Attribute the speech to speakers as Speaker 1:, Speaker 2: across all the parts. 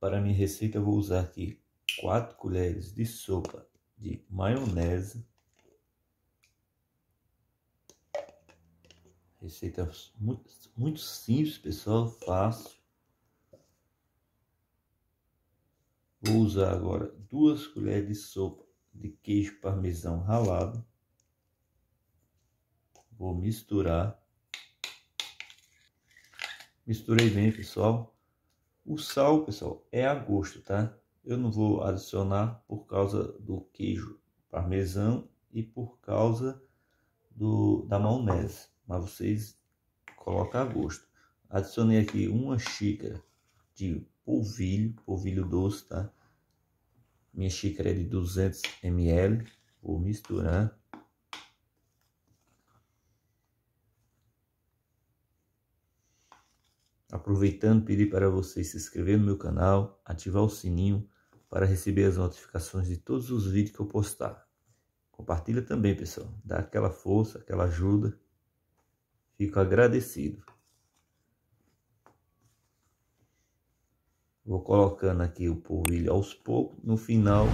Speaker 1: Para minha receita, vou usar aqui 4 colheres de sopa de maionese. Receita muito, muito simples, pessoal, fácil. Vou usar agora 2 colheres de sopa de queijo parmesão ralado. Vou misturar. Misturei bem, pessoal. O sal, pessoal, é a gosto, tá? Eu não vou adicionar por causa do queijo parmesão e por causa do, da maionese, mas vocês colocam a gosto. Adicionei aqui uma xícara de polvilho, polvilho doce, tá? Minha xícara é de 200 ml. Vou misturar Aproveitando, pedir para você se inscrever no meu canal, ativar o sininho para receber as notificações de todos os vídeos que eu postar. Compartilha também, pessoal. Dá aquela força, aquela ajuda. Fico agradecido. Vou colocando aqui o polvilho aos poucos. No final,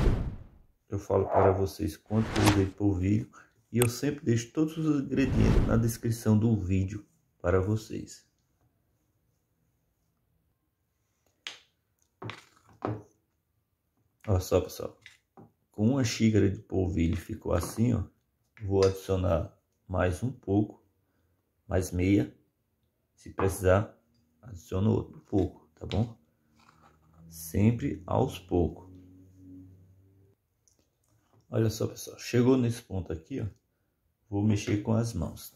Speaker 1: eu falo para vocês quanto eu usei de polvilho. E eu sempre deixo todos os ingredientes na descrição do vídeo para vocês. Olha só, pessoal. Com uma xícara de polvilho ficou assim, ó. Vou adicionar mais um pouco, mais meia. Se precisar, adiciono outro pouco, tá bom? Sempre aos poucos. Olha só, pessoal. Chegou nesse ponto aqui, ó. Vou mexer com as mãos.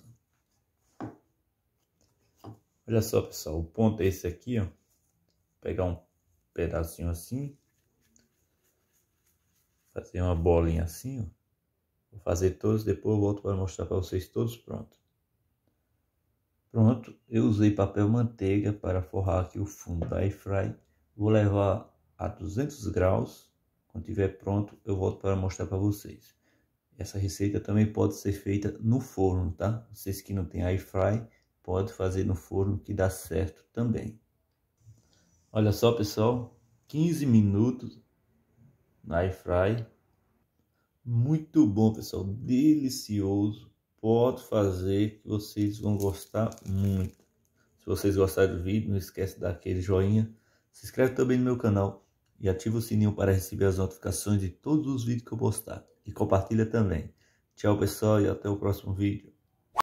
Speaker 1: Tá? Olha só, pessoal. O ponto é esse aqui, ó. Vou pegar um pedacinho assim fazer tá, uma bolinha assim, ó. Vou fazer todos, depois eu volto para mostrar para vocês todos prontos. Pronto, eu usei papel manteiga para forrar aqui o fundo da air fry. Vou levar a 200 graus. Quando tiver pronto, eu volto para mostrar para vocês. Essa receita também pode ser feita no forno, tá? Vocês que não têm air fry, pode fazer no forno que dá certo também. Olha só, pessoal, 15 minutos na air fry muito bom, pessoal. Delicioso. Pode fazer que vocês vão gostar muito. Se vocês gostaram do vídeo, não esquece de dar aquele joinha. Se inscreve também no meu canal e ativa o sininho para receber as notificações de todos os vídeos que eu postar. E compartilha também. Tchau, pessoal, e até o próximo vídeo.